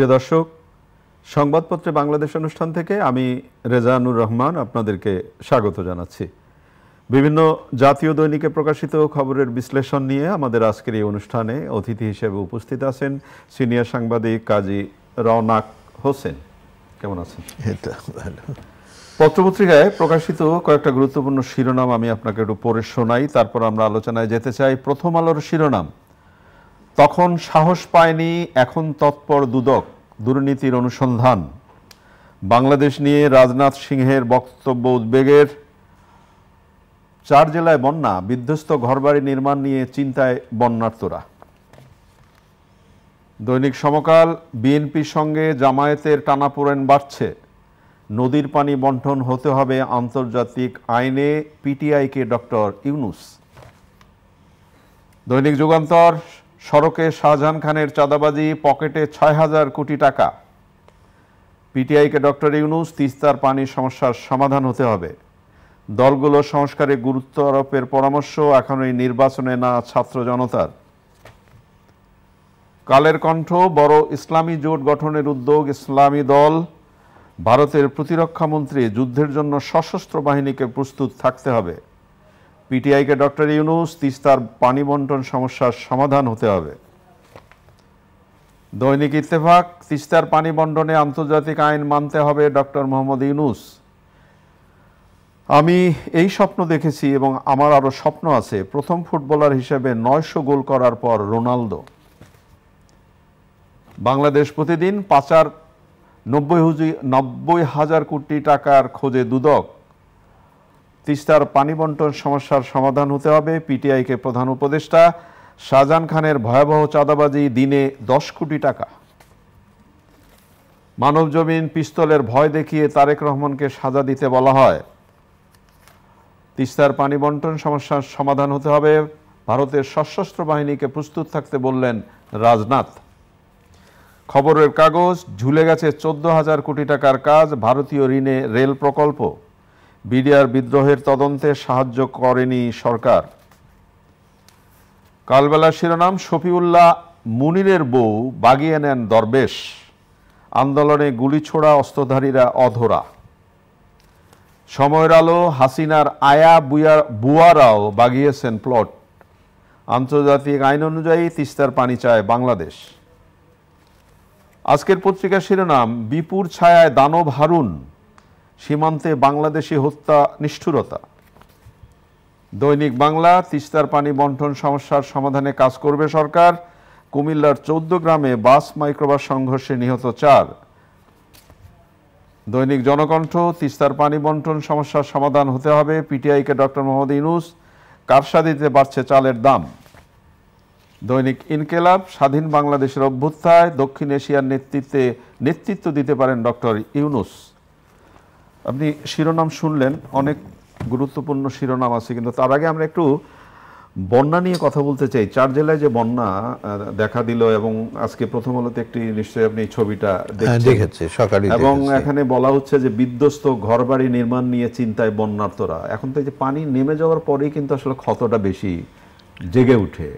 প্রিয় দর্শক সংবাদপত্রে বাংলাদেশ অনুষ্ঠান থেকে আমি রেজানুর রহমান আপনাদেরকে স্বাগত জানাচ্ছি বিভিন্ন জাতীয় দৈনিকে প্রকাশিত খবরের বিশ্লেষণ নিয়ে আমাদের আজকের এই অনুষ্ঠানে অতিথি হিসেবে উপস্থিত আছেন সিনিয়র সাংবাদিক কাজী রওনাক হোসেন কেমন আছেন পত্রপত্রিকায় প্রকাশিত কয়েকটা গুরুত্বপূর্ণ শিরোনাম আমি আপনাকে একটু পড়ে শোনাই তারপর আমরা আলোচনায় যেতে চাই প্রথম আলোর শিরোনাম তখন সাহস পায়নি এখন তৎপর দুদক দুর্নীতির অনুসন্ধান বাংলাদেশ নিয়ে রাজনাথ সিংহের বক্তব্য উদ্বেগের চার জেলায় বন্যা বিধ্বস্ত ঘরবাড়ি নির্মাণ নিয়ে চিন্তায় বন্যার্তরা দৈনিক সমকাল বিএনপির সঙ্গে জামায়াতের টানাপোড়েন বাড়ছে নদীর পানি বন্টন হতে হবে আন্তর্জাতিক আইনে পিটিআইকে ডক্টর ইউনুস দৈনিক যুগান্তর সড়কে শাহজাহান খানের চাঁদাবাজি পকেটে ছয় হাজার কোটি টাকা পিটিআইকে ডক্টর ইউনুস তিস্তার পানির সমস্যার সমাধান হতে হবে দলগুলো সংস্কারে গুরুত্ব আরোপের পরামর্শ এখন এই নির্বাচনে না ছাত্র জনতার কালের কণ্ঠ বড় ইসলামী জোট গঠনের উদ্যোগ ইসলামী দল ভারতের প্রতিরক্ষামন্ত্রী যুদ্ধের জন্য সশস্ত্র বাহিনীকে প্রস্তুত থাকতে হবে পিটিআইকে ডক্টর ইউনুস তিস্তার পানি বন্টন সমস্যার সমাধান হতে হবে দৈনিক ইত্তেফাক তিস্তার পানি বন্টনে আন্তর্জাতিক আইন মানতে হবে ডক্টর মোহাম্মদ ইউনুস আমি এই স্বপ্ন দেখেছি এবং আমার আরও স্বপ্ন আছে প্রথম ফুটবলার হিসেবে নয়শো গোল করার পর রোনালদো বাংলাদেশ প্রতিদিন পাচার নব্বই হুজি নব্বই হাজার কোটি টাকার খোঁজে দুদক তিস্তার পানি বন্টন সমস্যার সমাধান হতে হবে পিটিআইকে প্রধান উপদেষ্টা শাহজাহান খানের ভয়াবহ চাঁদাবাজি দিনে দশ কোটি টাকা মানবজমিন পিস্তলের ভয় দেখিয়ে তারেক রহমানকে সাজা দিতে বলা হয় তিস্তার পানি বন্টন সমস্যার সমাধান হতে হবে ভারতের সশস্ত্র বাহিনীকে প্রস্তুত থাকতে বললেন রাজনাথ খবরের কাগজ ঝুলে গেছে চোদ্দ হাজার কোটি টাকার কাজ ভারতীয় ঋণে রেল প্রকল্প বিডিআর বিদ্রোহের তদন্তে সাহায্য করেনি সরকার কালবেলা শিরোনাম শফিউল্লাহ মুনিরের বউ বাগিয়ে নেন দরবেশ আন্দোলনে গুলি ছোড়া অস্ত্রধারীরা অধরা সময়ের আলো হাসিনার আয়া বুয়ারাও বাগিয়েছেন প্লট আন্তর্জাতিক আইন অনুযায়ী তিস্তার পানি চায় বাংলাদেশ আজকের পত্রিকার শিরোনাম বিপুর ছায়ায় দানব হারুন সীমান্তে বাংলাদেশি হত্যা নিষ্ঠুরতা দৈনিক বাংলা তিস্তার পানি বন্টন সমস্যার সমাধানে কাজ করবে সরকার কুমিল্লার চৌদ্দ গ্রামে বাস মাইক্রোবাস সংঘর্ষে নিহত চার দৈনিক জনকণ্ঠ তিস্তার পানি বন্টন সমস্যার সমাধান হতে হবে পিটিআইকে ডক্টর মোহাম্মদ ইউনুস কারসাদিতে বাড়ছে চালের দাম দৈনিক ইনকেলাব স্বাধীন বাংলাদেশের অভ্যুত্থায় দক্ষিণ এশিয়ার নেতৃত্বে নেতৃত্ব দিতে পারেন ডক্টর ইউনুস আপনি শিরোনাম শুনলেন অনেক গুরুত্বপূর্ণ শিরোনাম আছে কিন্তু তার আগে আমরা একটু বন্যা নিয়ে কথা বলতে চাই চার জেলায় যে বন্যা দেখা দিল এবং আজকে প্রথম আলোতে একটি নিশ্চয়ই আপনি ছবিটা হ্যাঁ, দেখেছে সকালে এবং এখানে বলা হচ্ছে যে বিধ্বস্ত ঘরবাড়ি নির্মাণ নিয়ে চিন্তায় বন্যার্তরা এখন তো যে পানি নেমে যাওয়ার পরেই কিন্তু আসলে ক্ষতটা বেশি জেগে উঠে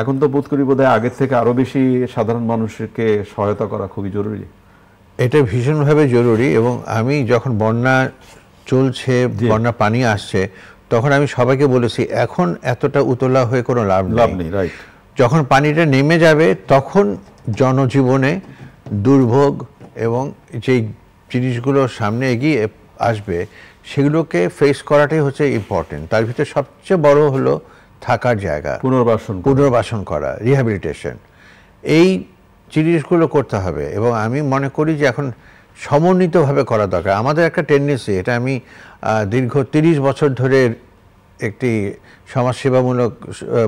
এখন তো বোধ করি বোধহয় আগের থেকে আরও বেশি সাধারণ মানুষকে সহায়তা করা খুবই জরুরি এটা ভীষণভাবে জরুরি এবং আমি যখন বন্যা চলছে বন্যা পানি আসছে তখন আমি সবাইকে বলেছি এখন এতটা উতলা হয়ে কোনো লাভ লাভ নেই যখন পানিটা নেমে যাবে তখন জনজীবনে দুর্ভোগ এবং যেই জিনিসগুলো সামনে এগিয়ে আসবে সেগুলোকে ফেস করাটাই হচ্ছে ইম্পর্টেন্ট তার ভিতরে সবচেয়ে বড় হলো থাকার জায়গা পুনর্বাসন পুনর্বাসন করা রিহ্যাবিলিটেশন এই জিনিসগুলো করতে হবে এবং আমি মনে করি যে এখন সমন্বিতভাবে করা দরকার আমাদের একটা টেন্ডেন্সি এটা আমি দীর্ঘ তিরিশ বছর ধরে একটি সমাজসেবামূলক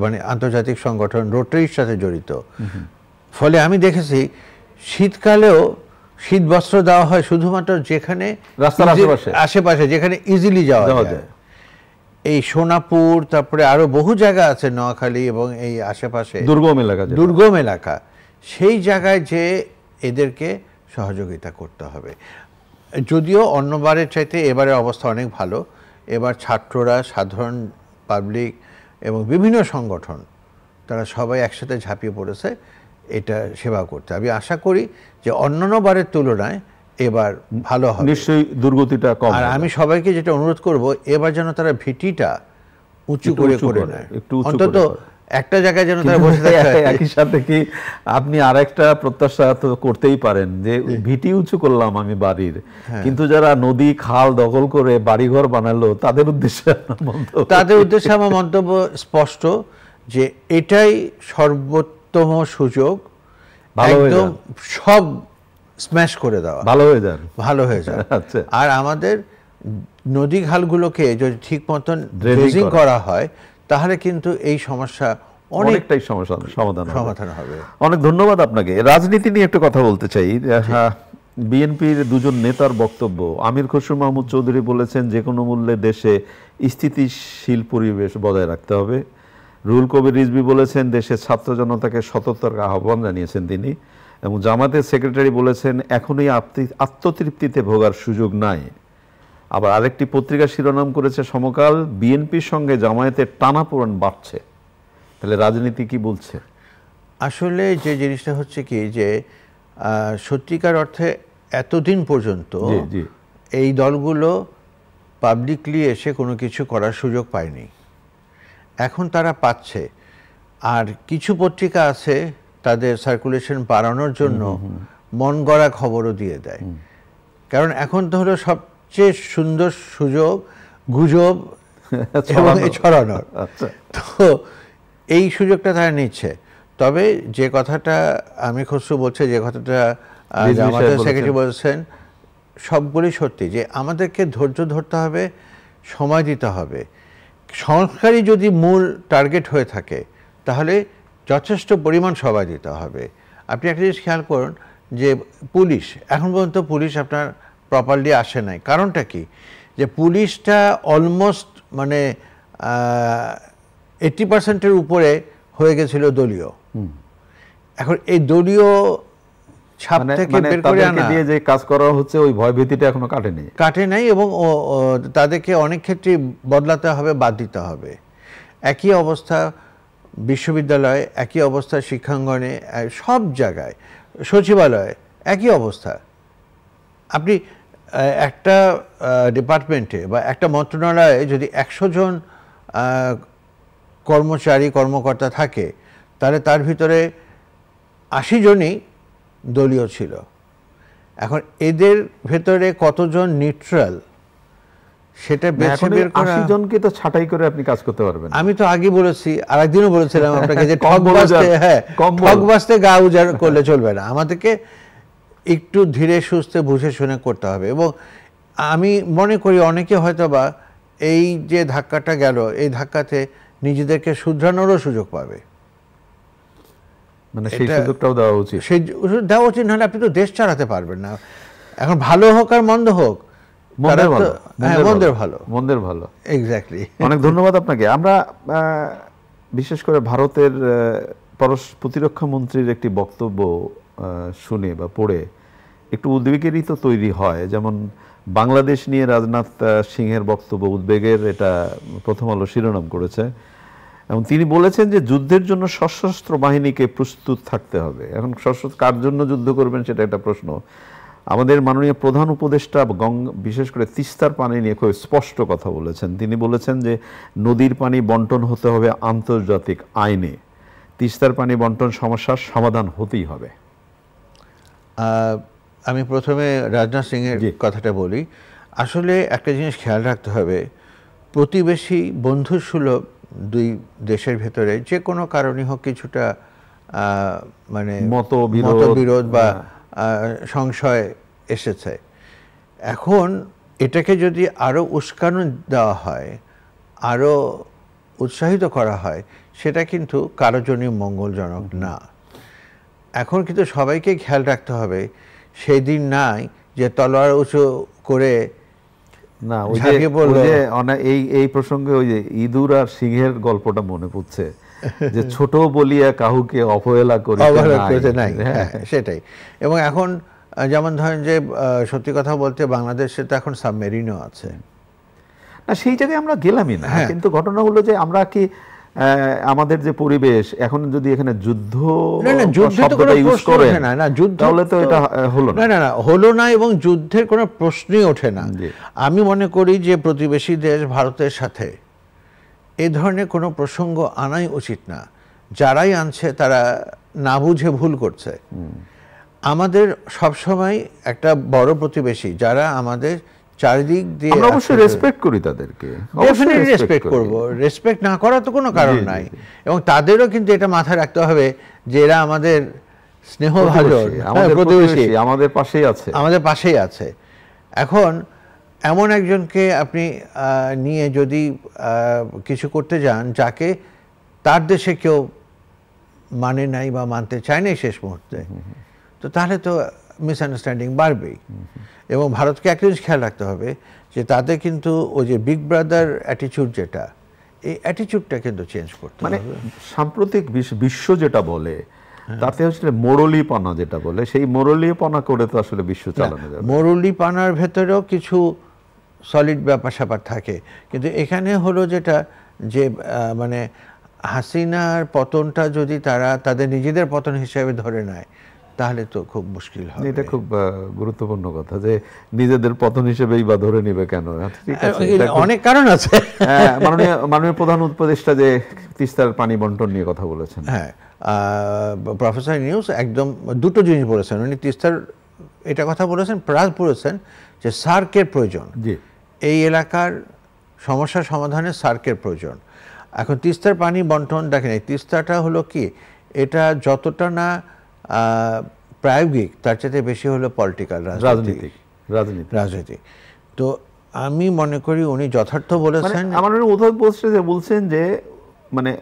মানে আন্তর্জাতিক সংগঠন রোটারির সাথে জড়িত ফলে আমি দেখেছি শীতকালেও শীত বস্ত্র দেওয়া হয় শুধুমাত্র যেখানে রাস্তার আশেপাশে আশেপাশে যেখানে ইজিলি যাওয়া যায় এই সোনাপুর তারপরে আরো বহু জায়গা আছে নোয়াখালী এবং এই আশেপাশে দুর্গম এলাকা দুর্গম এলাকা সেই জায়গায় যে এদেরকে সহযোগিতা করতে হবে যদিও অন্যবারের চাইতে এবারে অবস্থা অনেক ভালো এবার ছাত্ররা সাধারণ পাবলিক এবং বিভিন্ন সংগঠন তারা সবাই একসাথে ঝাঁপিয়ে পড়েছে এটা সেবা করতে আমি আশা করি যে অন্যান্য বারের তুলনায় এবার ভালো হবে নিশ্চয়ই দুর্গতিটা কম আর আমি সবাইকে যেটা অনুরোধ করব এবার যেন তারা ভিটিটা উঁচু করে করে নেয় অন্তত একটা জায়গায় যেন তারা বসে থাকে একই সাথে কি আপনি আর একটা প্রত্যাশা তো করতেই পারেন যে ভিটি উঁচু করলাম আমি বাড়ির হ্যাঁ। কিন্তু যারা নদী খাল দখল করে বাড়িঘর বানালো তাদের উদ্দেশ্যে তাদের উদ্দেশ্যে আমার মন্তব্য স্পষ্ট যে এটাই সর্বোত্তম সুযোগ একদম সব স্ম্যাশ করে দেওয়া ভালো হয়ে যান ভালো হয়ে যান আচ্ছা। আর আমাদের নদী খালগুলোকে যদি ঠিক মতন ড্রেজিং করা হয় তাহলে কিন্তু এই সমস্যা অনেকটাই সমস্যা সমাধান সমাধান হবে অনেক ধন্যবাদ আপনাকে রাজনীতি নিয়ে একটু কথা বলতে চাই হ্যাঁ, বিএনপির দুজন নেতার বক্তব্য আমির খসরু মাহমুদ চৌধুরী বলেছেন যে কোনো মূল্যে দেশে স্থিতিশীল পরিবেশ বজায় রাখতে হবে রুল কবির রিজবি বলেছেন দেশের ছাত্র জনতাকে সততার আহ্বান জানিয়েছেন তিনি এবং জামাতের সেক্রেটারি বলেছেন এখনই আত্মতৃপ্তিতে ভোগার সুযোগ নাই আবার আরেকটি পত্রিকা শিরোনাম করেছে সমকাল বিএনপির সঙ্গে জামায়াতের টানাপোড়ন বাড়ছে তাহলে রাজনীতি কি বলছে আসলে যে জিনিসটা হচ্ছে কি যে সত্যিকার অর্থে এতদিন পর্যন্ত এই দলগুলো পাবলিকলি এসে কোনো কিছু করার সুযোগ পায়নি এখন তারা পাচ্ছে আর কিছু পত্রিকা আছে তাদের সার্কুলেশন বাড়ানোর জন্য মন গড়া খবরও দিয়ে দেয় কারণ এখন ধরো সব সবচেয়ে সুন্দর সুযোগ গুজব এবং ছড়ানোর আচ্ছা। তো এই সুযোগটা তারা নিচ্ছে তবে যে কথাটা আমি খসরু বলছে যে কথাটা আমাদের সেক্রেটারি বলছেন সবগুলি সত্যি যে আমাদেরকে ধৈর্য ধরতে হবে সময় দিতে হবে সংস্কারই যদি মূল টার্গেট হয়ে থাকে তাহলে যথেষ্ট পরিমাণ সবাই দিতে হবে আপনি একটা জিনিস খেয়াল করুন যে পুলিশ এখন পর্যন্ত পুলিশ আপনার প্রপারলি আসে নাই কারণটা কি যে পুলিশটা অলমোস্ট মানে এইটি পার্সেন্টের উপরে হয়ে গেছিল দলীয় এখন এই দলীয় ছাপ মানে, থেকে মানে বের করে আনা দিয়ে যে কাজ করা হচ্ছে ওই এখনো কাটে নাই এবং তাদেরকে অনেক ক্ষেত্রে বদলাতে হবে বাদ দিতে হবে একই অবস্থা বিশ্ববিদ্যালয়ে একই অবস্থা শিক্ষাঙ্গনে সব জায়গায় সচিবালয়ে একই অবস্থা আপনি একটা ডিপার্টমেন্টে বা একটা মন্ত্রণালয়ে যদি একশো জন কর্মচারী কর্মকর্তা থাকে তাহলে তার ভিতরে আশি জনই দলীয় ছিল এখন এদের ভেতরে কতজন নিউট্রাল সেটা বেছে বের করা জনকে তো ছাটাই করে আপনি কাজ করতে পারবেন আমি তো আগে বলেছি আর একদিনও বলেছিলাম আপনাকে যে ঠক বাঁচতে হ্যাঁ ঠক বাঁচতে গা উজাড় করলে চলবে না আমাদেরকে একটু ধীরে সুস্থে বুঝে শুনে করতে হবে এবং আমি মনে করি অনেকে হয়তো বা এই যে ধাক্কাটা গেল এই ধাক্কাতে নিজেদেরকে শুধরানোরও সুযোগ পাবে মানে সেই দেওয়া উচিত নাহলে আপনি তো দেশ চালাতে পারবেন না এখন ভালো হোক আর মন্দ হোক হ্যাঁ, মন্দের ভালো ভালো অনেক ধন্যবাদ আপনাকে আমরা বিশেষ করে ভারতের পরশ প্রতিরক্ষা মন্ত্রীর একটি বক্তব্য শুনে বা পড়ে একটু উদ্বেগেরই তো তৈরি হয় যেমন বাংলাদেশ নিয়ে রাজনাথ সিংহের বক্তব্য উদ্বেগের এটা প্রথম আলো শিরোনাম করেছে এবং তিনি বলেছেন যে যুদ্ধের জন্য সশস্ত্র বাহিনীকে প্রস্তুত থাকতে হবে এখন সশস্ত্র কার জন্য যুদ্ধ করবেন সেটা একটা প্রশ্ন আমাদের মাননীয় প্রধান উপদেষ্টা গঙ্গ বিশেষ করে তিস্তার পানি নিয়ে খুব স্পষ্ট কথা বলেছেন তিনি বলেছেন যে নদীর পানি বন্টন হতে হবে আন্তর্জাতিক আইনে তিস্তার পানি বন্টন সমস্যার সমাধান হতেই হবে আমি প্রথমে রাজনাথ সিংয়ের কথাটা বলি আসলে একটা জিনিস খেয়াল রাখতে হবে প্রতিবেশী বন্ধুসুলভ দুই দেশের ভেতরে যে কোনো কারণই হোক কিছুটা মানে মতবিরোধ বা হ্যাঁ। সংশয় এসেছে এখন এটাকে যদি আরও উস্কানো দেওয়া হয় আরও উৎসাহিত করা হয় সেটা কিন্তু কারোর জন্য মঙ্গলজনক না এখন কিন্তু সবাইকে খেয়াল রাখতে হবে সেই দিন নাই যে তলোয়ার উঁচু করে না ওই যে এই এই প্রসঙ্গে ওই যে ইঁদুর আর সিংহের গল্পটা মনে পড়ছে যে ছোট বলিয়া কাহুকে অবহেলা করে নাই হ্যাঁ। হ্যাঁ, হ্যাঁ, সেটাই এবং এখন যেমন ধরেন যে সত্যি কথা বলতে বাংলাদেশে তো এখন সাবমেরিনও আছে না সেই জায়গায় আমরা গেলামই না কিন্তু ঘটনা হলো যে আমরা কি আমাদের যে পরিবেশ এখন যদি এখানে যুদ্ধ হলো না হলো না এবং যুদ্ধের কোনো প্রশ্নই ওঠে না আমি মনে করি যে প্রতিবেশী দেশ ভারতের সাথে এ ধরনের কোনো প্রসঙ্গ আনাই উচিত না যারাই আনছে তারা না বুঝে ভুল করছে আমাদের সবসময় একটা বড় প্রতিবেশী যারা আমাদের চারিদিক দিয়ে অবশ্যই রেসপেক্ট করি তাদেরকে ডেফিনেটলি রেসপেক্ট করব রেসপেক্ট না করা তো কোনো কারণ নাই এবং তাদেরও কিন্তু এটা মাথায় রাখতে হবে যে এরা আমাদের ভাজন হ্যাঁ, আমাদের প্রতিবেশী আমাদের পাশেই আছে আমাদের পাশেই আছে এখন এমন একজনকে আপনি নিয়ে যদি কিছু করতে যান যাকে তার দেশে কেউ মানে নাই বা মানতে চায় নাই শেষ মুহূর্তে তো তাহলে তো মিসআন্ডারস্ট্যান্ডিং বাড়বেই এবং ভারতকে একটা জিনিস খেয়াল রাখতে হবে যে তাতে কিন্তু ওই যে বিগ ব্রাদার অ্যাটিচিউড যেটা এই অ্যাটিচিউডটা কিন্তু চেঞ্জ করতে মানে সাম্প্রতিক বিশ্ব যেটা বলে হ্যাঁ। তাতে আসলে মোরলিপানা যেটা বলে সেই মোরলিপানা করে তো আসলে বিশ্ব চালানো যাবে মোরলিপানার ভেতরেও কিছু সলিড ব্যাপার স্যাপার থাকে কিন্তু এখানে হলো যেটা যে মানে হাসিনার পতনটা যদি তারা তাদের নিজেদের পতন হিসেবে ধরে নেয় তাহলে তো খুব মুশকিল হবে এটা খুব গুরুত্বপূর্ণ কথা যে নিজেদের পতন হিসেবেই বা ধরে নেবে কেন আচ্ছা, অনেক কারণ আছে হ্যাঁ, মাননীয় মাননীয় প্রধান উপদেষ্টা যে তিস্তার পানি বন্টন নিয়ে কথা বলেছেন হ্যাঁ প্রফেসর নিউজ একদম দুটো জিনিস বলেছেন উনি তিস্তার এটা কথা বলেছেন প্রাস বলেছেন যে সার্কের প্রয়োজন এই এলাকার সমস্যা সমাধানে সার্কের প্রয়োজন এখন তিস্তার পানি বন্টন দেখেন তিস্তাটা হলো কি এটা যতটা না প্রায়োগিক তার চাইতে বেশি হলো পলিটিক্যাল রাজনৈতিক রাজনীতি রাজনীতি তো আমি মনে করি উনি যথার্থ বলেছেন মানে আমার উদ্ধব বলছে যে বলছেন যে মানে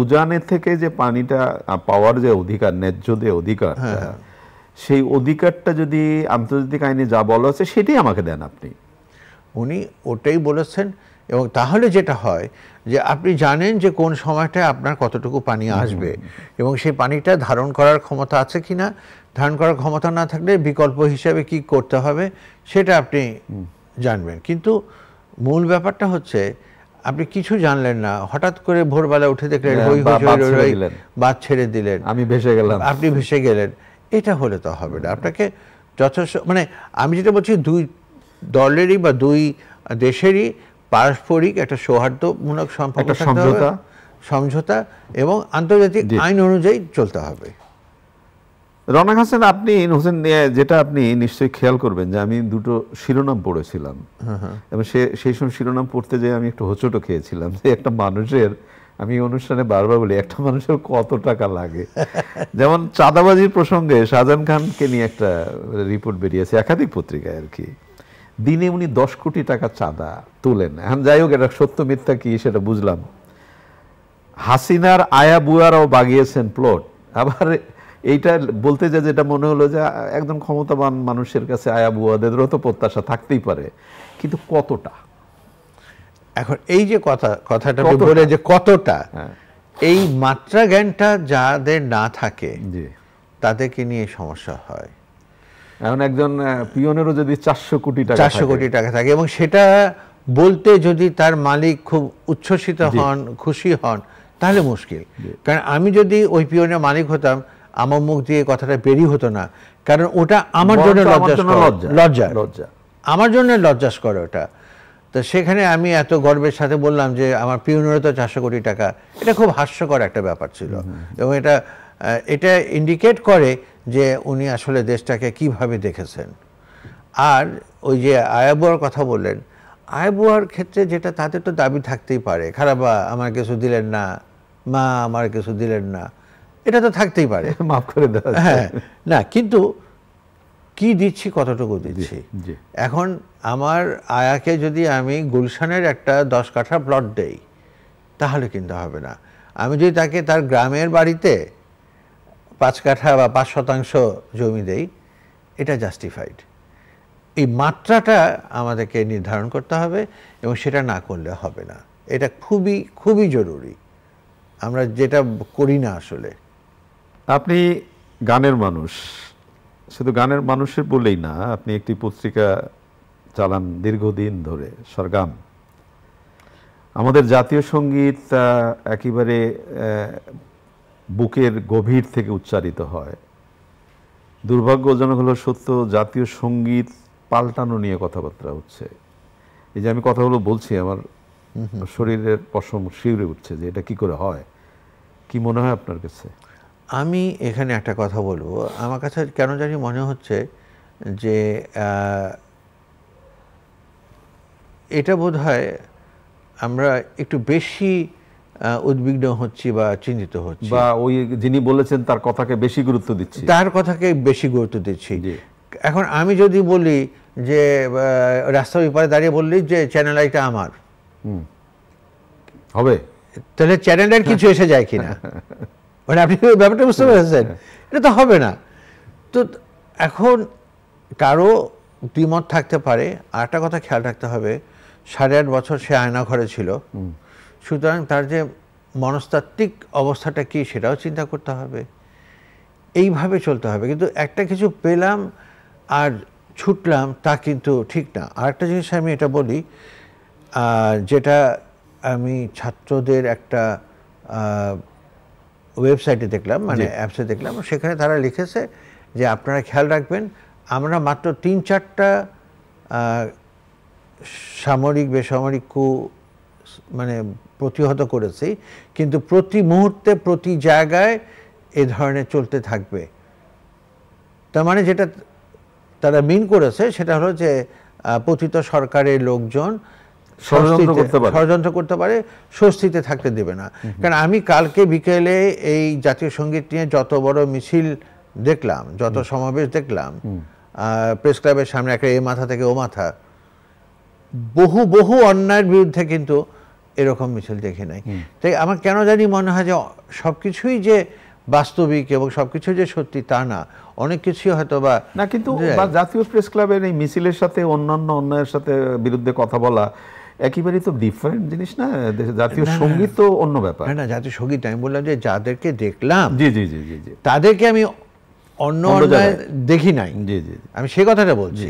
উজানের থেকে যে পানিটা পাওয়ার যে অধিকার ন্যায্য যে অধিকার হ্যাঁ, হ্যাঁ। সেই অধিকারটা যদি আন্তর্জাতিক আইনে যা বলা আছে সেটাই আমাকে দেন আপনি উনি ওটাই বলেছেন এবং তাহলে যেটা হয় যে আপনি জানেন যে কোন সময়টায় আপনার কতটুকু পানি আসবে এবং সেই পানিটা ধারণ করার ক্ষমতা আছে কি না ধারণ করার ক্ষমতা না থাকলে বিকল্প হিসাবে কি করতে হবে সেটা আপনি জানবেন কিন্তু মূল ব্যাপারটা হচ্ছে আপনি কিছু জানলেন না হঠাৎ করে ভোরবেলা উঠে দেখলেন হ্যাঁ, বাদ ছেড়ে দিলেন আমি ভেসে গেলাম আপনি ভেসে গেলেন এটা হলে তো হবে না আপনাকে যথেষ্ট মানে আমি যেটা বলছি দুই দলেরই বা দুই দেশেরই পারস্পরিক একটা সৌহার্দ্যমূলক সম্পর্ক সমঝোতা এবং আন্তর্জাতিক আইন অনুযায়ী চলতে হবে রনাক হাসান আপনি হোসেন যেটা আপনি নিশ্চয়ই খেয়াল করবেন যে আমি দুটো শিরোনাম পড়েছিলাম এবং সে সেই সময় শিরোনাম পড়তে যেয়ে আমি একটু হোচটো খেয়েছিলাম যে একটা মানুষের আমি অনুষ্ঠানে বারবার বলি একটা মানুষের কত টাকা লাগে যেমন চাঁদাবাজির প্রসঙ্গে শাহজাহান খানকে নিয়ে একটা রিপোর্ট বেরিয়েছে একাধিক পত্রিকায় আর কি দিনে উনি দশ কোটি টাকা চাঁদা তোলেন এখন যাই হোক এটা সত্য মিথ্যা কি সেটা বুঝলাম হাসিনার আয়া বুয়ারাও বাগিয়েছেন প্লট আবার এইটা বলতে যে যেটা মনে হলো যে একদম ক্ষমতাবান মানুষের কাছে আয়া বুয়াদের তো প্রত্যাশা থাকতেই পারে কিন্তু কতটা এখন এই যে কথা কথাটা বলে যে কতটা হ্যাঁ। এই মাত্রা জ্ঞানটা যাদের না থাকে তাদেরকে নিয়ে সমস্যা হয় এখন একজন পিয়নেরও যদি চারশো কোটি টাকা চারশো কোটি টাকা থাকে এবং সেটা বলতে যদি তার মালিক খুব উচ্ছ্বসিত হন খুশি হন তাহলে মুশকিল কারণ আমি যদি ওই পিয়নের মালিক হতাম আমার মুখ দিয়ে কথাটা বেরিয়ে হতো না কারণ ওটা আমার জন্য লজ্জা লজ্জা আমার জন্য লজ্জাস করে ওটা তো সেখানে আমি এত গর্বের সাথে বললাম যে আমার পিউনেরও তো চারশো কোটি টাকা এটা খুব হাস্যকর একটা ব্যাপার ছিল এবং এটা এটা ইন্ডিকেট করে যে উনি আসলে দেশটাকে কিভাবে দেখেছেন আর ওই যে আয়াবুয়ার কথা বললেন আয়াবুয়ার ক্ষেত্রে যেটা তাদের তো দাবি থাকতেই পারে খারাপা আমার কিছু দিলেন না মা আমার কিছু দিলেন না এটা তো থাকতেই পারে মাফ করে দেওয়া হ্যাঁ না কিন্তু কি দিচ্ছি কতটুকু দিচ্ছি এখন আমার আয়াকে যদি আমি গুলশানের একটা দশ কাঠা প্লট দেই তাহলে কিন্তু হবে না আমি যদি তাকে তার গ্রামের বাড়িতে পাঁচ কাঠা বা পাঁচ শতাংশ জমি দেই এটা জাস্টিফাইড এই মাত্রাটা আমাদেরকে নির্ধারণ করতে হবে এবং সেটা না করলে হবে না এটা খুবই খুবই জরুরি আমরা যেটা করি না আসলে আপনি গানের মানুষ শুধু গানের মানুষের বলেই না আপনি একটি পত্রিকা চালান দীর্ঘদিন ধরে সরগাম আমাদের জাতীয় সঙ্গীত একেবারে বুকের গভীর থেকে উচ্চারিত হয় দুর্ভাগ্যজনক হলো সত্য জাতীয় সঙ্গীত পাল্টানো নিয়ে কথাবার্তা হচ্ছে এই যে আমি কথাগুলো বলছি আমার শরীরের পশম শিউরে উঠছে যে এটা কি করে হয় কি মনে হয় আপনার কাছে আমি এখানে একটা কথা বলবো আমার কাছে কেন জানি মনে হচ্ছে যে এটা বোধ হয় আমরা একটু বেশি উদ্বিগ্ন হচ্ছি বা চিন্তিত হচ্ছি বা ওই যিনি বলেছেন তার কথাকে বেশি গুরুত্ব দিচ্ছি তার কথাকে বেশি গুরুত্ব দিচ্ছি এখন আমি যদি বলি যে রাস্তার ওপারে দাঁড়িয়ে বললি যে চ্যানেল আইটা আমার হবে তাহলে চ্যানেলের কিছু এসে যায় কিনা মানে আপনি ব্যাপারটা বুঝতে পেরেছেন এটা তো হবে না তো এখন কারো দ্বিমত থাকতে পারে আর একটা কথা খেয়াল রাখতে হবে সাড়ে আট বছর সে আয়না ঘরে ছিল সুতরাং তার যে মনস্তাত্ত্বিক অবস্থাটা কী সেটাও চিন্তা করতে হবে এইভাবে চলতে হবে কিন্তু একটা কিছু পেলাম আর ছুটলাম তা কিন্তু ঠিক না আরেকটা জিনিস আমি এটা বলি যেটা আমি ছাত্রদের একটা ওয়েবসাইটে দেখলাম মানে অ্যাপসে দেখলাম সেখানে তারা লিখেছে যে আপনারা খেয়াল রাখবেন আমরা মাত্র তিন চারটা সামরিক বেসামরিক কু মানে প্রতিহত করেছি কিন্তু প্রতি মুহূর্তে প্রতি জায়গায় এ ধরনের চলতে থাকবে তার মানে যেটা তারা মিন করেছে সেটা হলো যে পতিত সরকারের লোকজন ষড়যন্ত্র করতে পারে স্বস্তিতে থাকতে দেবে না কারণ আমি কালকে বিকেলে এই জাতীয় সঙ্গীত নিয়ে যত বড় মিছিল দেখলাম যত সমাবেশ দেখলাম প্রেস ক্লাবের সামনে একটা এ মাথা থেকে ও মাথা বহু বহু অন্যায়ের বিরুদ্ধে কিন্তু এরকম মিছিল দেখি নাই তাই আমার কেন জানি মনে হয় যে সব কিছুই যে বাস্তবিক এবং সবকিছু যে সত্যি তা না অনেক কিছুই হয়তো বা না কিন্তু জাতীয় প্রেস ক্লাবের এই মিছিলের সাথে অন্যান্য অন্যায়ের সাথে বিরুদ্ধে কথা বলা একেবারেই তো ডিফারেন্ট জিনিস না জাতীয় সঙ্গীত তো অন্য ব্যাপার না জাতীয় সঙ্গীত আমি বললাম যে যাদেরকে দেখলাম জি জি জি জি তাদেরকে আমি অন্য অন্য দেখি নাই জি জি আমি সে কথাটা বলছি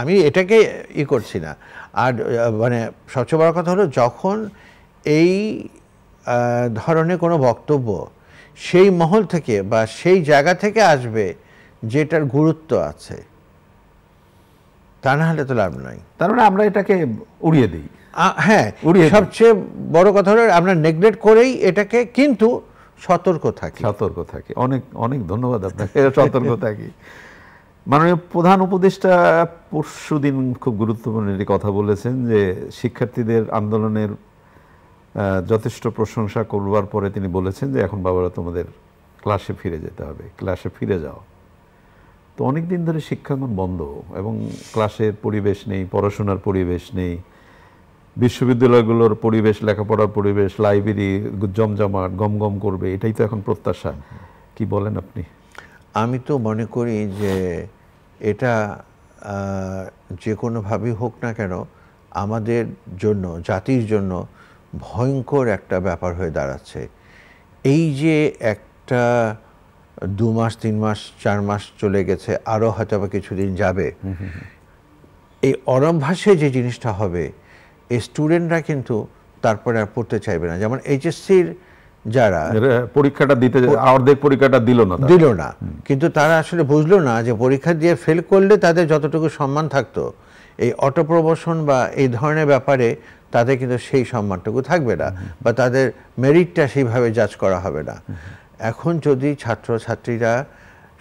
আমি এটাকে ই করছি না আর মানে সবচেয়ে বড় কথা হলো যখন এই ধরনের কোনো বক্তব্য সেই মহল থেকে বা সেই জায়গা থেকে আসবে যেটার গুরুত্ব আছে তা না হলে তো লাভ নাই তার মানে আমরা এটাকে উড়িয়ে দিই হ্যাঁ উড়িয়ে সবচেয়ে বড় কথা হলো আমরা নেগলেক্ট করেই এটাকে কিন্তু সতর্ক থাকি সতর্ক থাকি অনেক অনেক ধন্যবাদ আপনাকে সতর্ক থাকি মাননীয় প্রধান উপদেষ্টা পরশু দিন খুব গুরুত্বপূর্ণ একটি কথা বলেছেন যে শিক্ষার্থীদের আন্দোলনের যথেষ্ট প্রশংসা করবার পরে তিনি বলেছেন যে এখন বাবারা তোমাদের ক্লাসে ফিরে যেতে হবে ক্লাসে ফিরে যাও তো অনেক দিন ধরে শিক্ষাঙ্গন বন্ধ এবং ক্লাসের পরিবেশ নেই পড়াশোনার পরিবেশ নেই বিশ্ববিদ্যালয়গুলোর পরিবেশ লেখাপড়ার পরিবেশ লাইব্রেরি জমজমাট গমগম করবে এটাই তো এখন প্রত্যাশা কি বলেন আপনি আমি তো মনে করি যে এটা যে কোনোভাবেই হোক না কেন আমাদের জন্য জাতির জন্য ভয়ঙ্কর একটা ব্যাপার হয়ে দাঁড়াচ্ছে এই যে একটা দু মাস তিন মাস চার মাস চলে গেছে আরও হয়তো বা কিছুদিন যাবে এই অরম্ভাসে যে জিনিসটা হবে এই স্টুডেন্টরা কিন্তু তারপরে আর পড়তে চাইবে না যেমন এইচএসসির যারা পরীক্ষাটা দিতে অর্ধেক পরীক্ষাটা দিল না দিল না কিন্তু তারা আসলে বুঝলো না যে পরীক্ষা দিয়ে ফেল করলে তাদের যতটুকু সম্মান থাকতো এই অটো বা এই ধরনের ব্যাপারে তাদের কিন্তু সেই সম্মানটুকু থাকবে না বা তাদের মেরিটটা সেইভাবে জাজ করা হবে না এখন যদি ছাত্রছাত্রীরা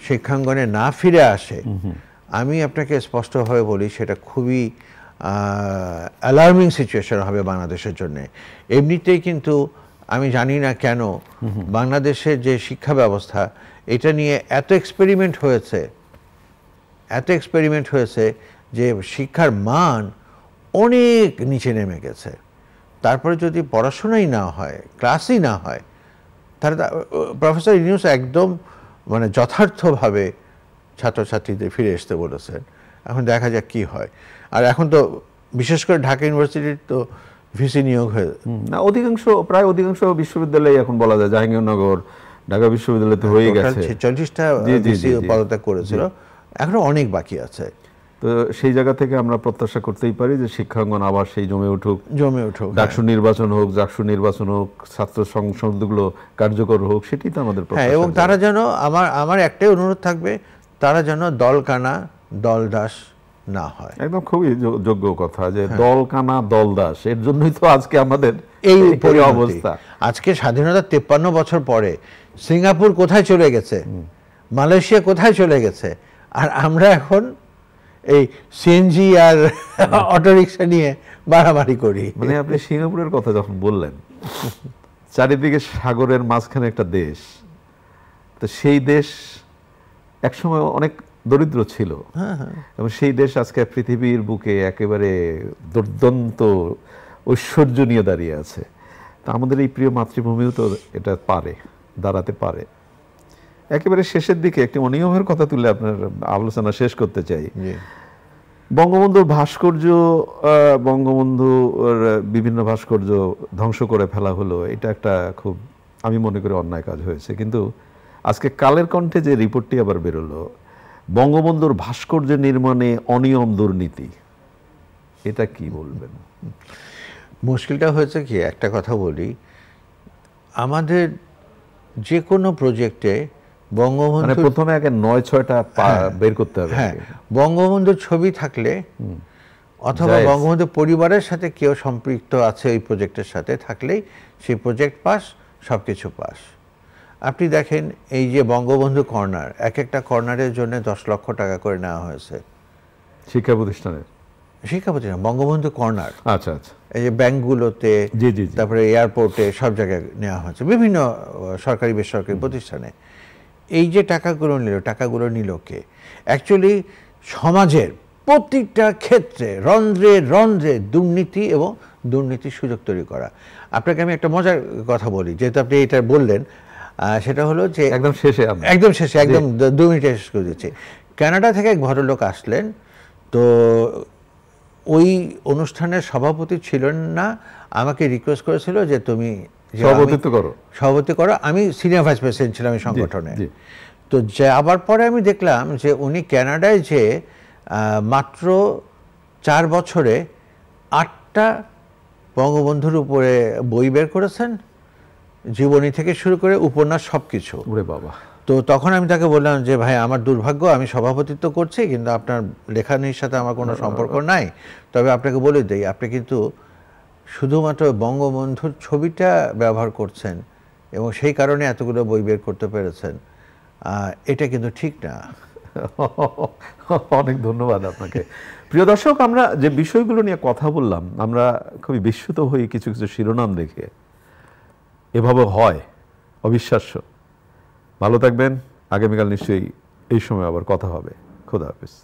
শিক্ষাঙ্গনে না ফিরে আসে আমি আপনাকে স্পষ্টভাবে বলি সেটা খুবই অ্যালার্মিং সিচুয়েশন হবে বাংলাদেশের জন্য এমনিতেই কিন্তু আমি জানি না কেন বাংলাদেশের যে শিক্ষা ব্যবস্থা এটা নিয়ে এত এক্সপেরিমেন্ট হয়েছে এত এক্সপেরিমেন্ট হয়েছে যে শিক্ষার মান অনেক নিচে নেমে গেছে তারপরে যদি পড়াশোনাই না হয় ক্লাসই না হয় তাহলে প্রফেসর ইনিউস একদম মানে যথার্থভাবে ছাত্রছাত্রীদের ফিরে আসতে বলেছেন এখন দেখা যাক কি হয় আর এখন তো বিশেষ করে ঢাকা ইউনিভার্সিটির তো ভিসি নিয়োগ হয়ে না অধিকাংশ প্রায় অধিকাংশ বিশ্ববিদ্যালয়ে এখন বলা যায় জাহাঙ্গীরনগর ঢাকা বিশ্ববিদ্যালয়তে হয়ে গেছে চল্লিশটা পদত্যাগ করেছিল এখনো অনেক বাকি আছে তো সেই জায়গা থেকে আমরা প্রত্যাশা করতেই পারি যে শিক্ষাঙ্গন আবার সেই জমে উঠুক জমে উঠুক ডাকসু হ্যাঁ। নির্বাচন হোক ডাকসু নির্বাচন হোক ছাত্র সংসদগুলো কার্যকর হোক সেটি তো আমাদের হ্যাঁ এবং তারা যেন আমার আমার একটাই অনুরোধ থাকবে তারা যেন দল কানা দল না হয় একদম খুবই যোগ্য কথা যে দল কানা দল দাস এর জন্যই তো আজকে আমাদের এই অবস্থা আজকে স্বাধীনতা তেপ্পান্ন বছর পরে সিঙ্গাপুর কোথায় চলে গেছে মালয়েশিয়া কোথায় চলে গেছে আর আমরা এখন এই সিএনজি আর অটোরিক্সা নিয়ে মারামারি করি মানে আপনি সিঙ্গাপুরের কথা যখন বললেন চারিদিকে সাগরের মাঝখানে একটা দেশ তো সেই দেশ একসময় অনেক দরিদ্র ছিল হ্যাঁ, হ্যাঁ। এবং সেই দেশ আজকে পৃথিবীর বুকে একেবারে দুর্দন্ত ঐশ্বর্য নিয়ে দাঁড়িয়ে আছে তা আমাদের এই প্রিয় মাতৃভূমিও তো এটা পারে দাঁড়াতে পারে একেবারে শেষের দিকে একটি অনিয়মের কথা তুলে আপনার আলোচনা শেষ করতে চাই বঙ্গবন্ধুর ভাস্কর্য বঙ্গবন্ধুর বিভিন্ন ভাস্কর্য ধ্বংস করে ফেলা হলো এটা একটা খুব আমি মনে করি অন্যায় কাজ হয়েছে কিন্তু আজকে কালের কণ্ঠে যে রিপোর্টটি আবার বেরোলো বঙ্গবন্ধুর ভাস্কর্য নির্মাণে অনিয়ম দুর্নীতি এটা কি বলবেন মুশকিলটা হয়েছে কি একটা কথা বলি আমাদের যে কোনো প্রজেক্টে বঙ্গবন্ধু মানে প্রথমে আগে নয় ছয়টা হ্যাঁ, হ্যাঁ। বের করতে হবে হ্যাঁ বঙ্গবন্ধুর ছবি থাকলে অথবা বঙ্গবন্ধু পরিবারের সাথে কেউ সম্পৃক্ত আছে ওই প্রজেক্টের সাথে থাকলেই সেই প্রজেক্ট পাস সব কিছু পাস আপনি দেখেন এই যে বঙ্গবন্ধু কর্নার এক একটা কর্নারের জন্য দশ লক্ষ টাকা করে নেওয়া হয়েছে শিক্ষা প্রতিষ্ঠানের শিক্ষা প্রতিষ্ঠান বঙ্গবন্ধু কর্নার আচ্ছা আচ্ছা এই যে ব্যাংকগুলোতে তারপরে এয়ারপোর্টে সব জায়গায় নেওয়া হয়েছে বিভিন্ন সরকারি বেসরকারি প্রতিষ্ঠানে এই যে টাকাগুলো নিল টাকাগুলো নিল কে অ্যাকচুয়ালি সমাজের প্রতিটা ক্ষেত্রে রন্ধ্রে রন্ধ্রে দুর্নীতি এবং দুর্নীতির সুযোগ তৈরি করা আপনাকে আমি একটা মজার কথা বলি যেহেতু আপনি এটা বললেন সেটা হলো যে একদম শেষে একদম শেষে একদম দু মিনিটে শেষ করে দিচ্ছি কানাডা থেকে এক ভদ্রলোক আসলেন তো ওই অনুষ্ঠানের সভাপতি ছিলেন না আমাকে রিকোয়েস্ট করেছিল যে তুমি সভাপতিত্ব করো সভাপতি করো আমি সিনিয়র ভাইস প্রেসিডেন্ট ছিলাম এই সংগঠনে তো যাবার পরে আমি দেখলাম যে উনি ক্যানাডায় যে মাত্র চার বছরে আটটা বঙ্গবন্ধুর উপরে বই বের করেছেন জীবনী থেকে শুরু করে উপন্যাস সব কিছু বাবা তো তখন আমি তাকে বললাম যে ভাই আমার দুর্ভাগ্য আমি সভাপতিত্ব করছি কিন্তু আপনার লেখানির সাথে আমার কোনো সম্পর্ক নাই তবে আপনাকে বলে দিই আপনি কিন্তু শুধুমাত্র বঙ্গবন্ধুর ছবিটা ব্যবহার করছেন এবং সেই কারণে এতগুলো বই বের করতে পেরেছেন এটা কিন্তু ঠিক না অনেক ধন্যবাদ আপনাকে প্রিয় দর্শক আমরা যে বিষয়গুলো নিয়ে কথা বললাম আমরা খুবই বিস্মিত হই কিছু কিছু শিরোনাম দেখে এভাবে হয় অবিশ্বাস্য ভালো থাকবেন আগামীকাল নিশ্চয়ই এই সময় আবার কথা হবে খোদা হাফিজ